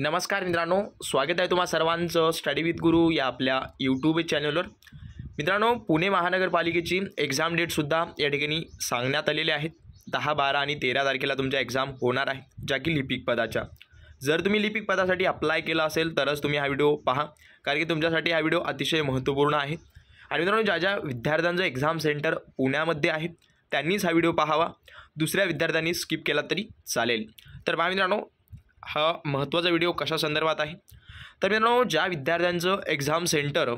नमस्कार मित्रांनो स्वागत आहे तुम्हा सर्वांचं स्टडी विथ गुरु या आपल्या यूट्यूब चॅनलवर मित्रांनो पुणे महानगरपालिकेची एक्झाम डेटसुद्धा या ठिकाणी सांगण्यात आलेले आहेत दहा बारा आणि तेरा तारखेला तुमच्या एक्झाम होणार आहे ज्या की लिपिक पदाच्या जर तुम्ही लिपिक पदासाठी अप्लाय केला असेल तरच तुम्ही हा व्हिडिओ पहा कारण की तुमच्यासाठी हा व्हिडिओ अतिशय महत्त्वपूर्ण आहे आणि मित्रांनो ज्या ज्या विद्यार्थ्यांचं एक्झाम सेंटर पुण्यामध्ये आहे त्यांनीच हा व्हिडिओ पाहावा दुसऱ्या विद्यार्थ्यांनी स्किप केला तरी चालेल तर बा मित्रांनो हा महत्त्वाचा व्हिडिओ कशा संदर्भात आहे तर मित्रांनो ज्या विद्यार्थ्यांचं एक्झाम सेंटर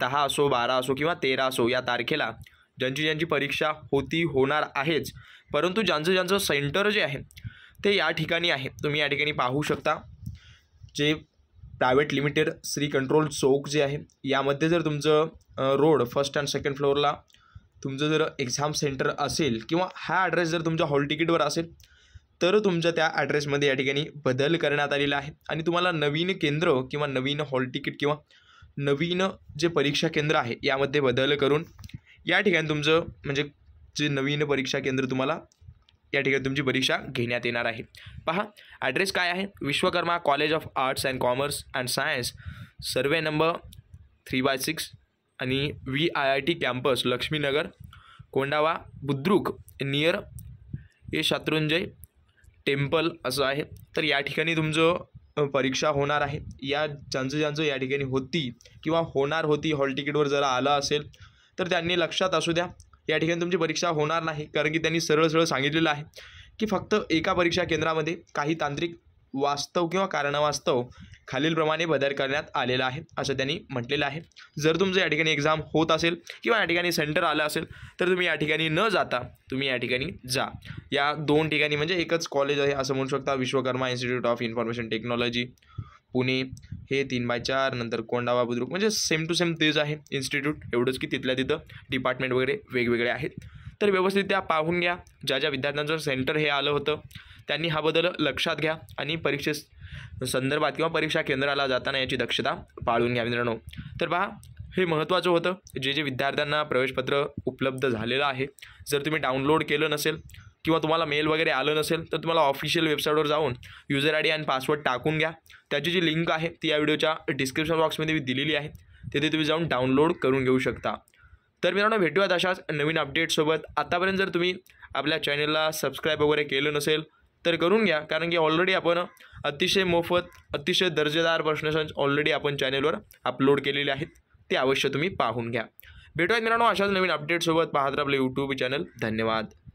दहा असो बारा असो किंवा तेरा असो या तारखेला ज्यांची ज्यांची परीक्षा होती होणार आहेच परंतु ज्यांचं ज्यांचं सेंटर जे आहे ते या ठिकाणी आहे तुम्ही या ठिकाणी पाहू शकता जे private limited Shri control Chowk जे आहे यामध्ये जर तुमचं रोड फर्स्ट अँड सेकंड फ्लोअरला तुमचं जर एक्झाम सेंटर असेल किंवा हा ॲड्रेस जर तुमच्या हॉल तिकीटवर असेल तर तुमच्या त्या ॲड्रेसमध्ये या ठिकाणी बदल करण्यात आलेला आहे आणि तुम्हाला नवीन केंद्र किंवा नवीन हॉल तिकीट किंवा नवीन जे परीक्षा केंद्र आहे यामध्ये बदल करून या ठिकाणी तुमचं म्हणजे जे नवीन परीक्षा केंद्र तुम्हाला या ठिकाणी तुमची परीक्षा घेण्यात येणार आहे पहा ॲड्रेस काय आहे Vishwakarma college of arts and commerce and science survey number three by six आणि V I I T campus Laxminagar Kondhwa Budruk near a Shatrunjay temple असं आहे तर या ठिकाणी तुमचं परीक्षा होणार आहे या ज्यांचं ज्यांचं या ठिकाणी होती किंवा होणार होती हॉल तिकीटवर जरा आलं असेल तर त्यांनी लक्षात असू द्या या ठिकाणी तुमची परीक्षा होणार नाही कारण की त्यांनी सरळ सरळ सांगितलेलं आहे की फक्त एका परीक्षा केंद्रामध्ये काही तांत्रिक वास्तव किंवा कारणवास्तव खालीलप्रमाणे बदल करण्यात आलेला आहे असं त्यांनी म्हटलेलं आहे जर तुमचं या ठिकाणी एक्झाम होत असेल किंवा या ठिकाणी सेंटर आलं असेल तर तुम्ही या ठिकाणी न जाता तुम्ही या ठिकाणी जा या दोन ठिकाणी म्हणजे एकच कॉलेज आहे असं म्हणू शकता Vishwakarma institute of information technology Pune हे तीन बाय चार नंतर कोंडावा बुद्रुक म्हणजे सेम टू सेम तेच आहे इन्स्टिट्यूट एवढंच की तिथल्या तिथं डिपार्टमेंट वगैरे वेगवेगळे आहेत तर व्यवस्थित त्या पाहून घ्या ज्या ज्या विद्यार्थ्यांचं सेंटर हे आलं होतं त्यांनी हा बदल लक्षात घ्या आणि परीक्षे संदर्भात किंवा परीक्षा केंद्राला जाताना याची दक्षता पाळून घ्या मित्रांनो तर पहा हे महत्त्वाचं होतं जे जे विद्यार्थ्यांना प्रवेशपत्र उपलब्ध झालेलं आहे जर तुम्ही डाउनलोड केलं नसेल किंवा तुम्हाला मेल वगैरे आलं नसेल तर तुम्हाला ऑफिशियल वेबसाईटवर जाऊन युजर आय डी आणि पासवर्ड टाकून घ्या त्याची जी लिंक आहे ती या व्हिडिओच्या डिस्क्रिप्शन बॉक्समध्ये मी दिलेली आहे तिथे तुम्ही जाऊन डाउनलोड करून घेऊ शकता तर मित्रांनो भेटूयात अशाच नवीन अपडेटसोबत आतापर्यंत जर तुम्ही आपल्या चॅनलला सबस्क्राईब वगैरे केलं नसेल तर करून घ्या कारण की ऑलरेडी आपण अतिशय मोफत अतिशय दर्जेदार प्रश्नसंच ऑलरेडी आपण चॅनेलवर अपलोड केलेले आहेत ते अवश्य तुम्ही पाहून घ्या भेटूयात मित्रांनो अशाच नवीन अपडेटसोबत पाहत आपले यूट्यूब चॅनल धन्यवाद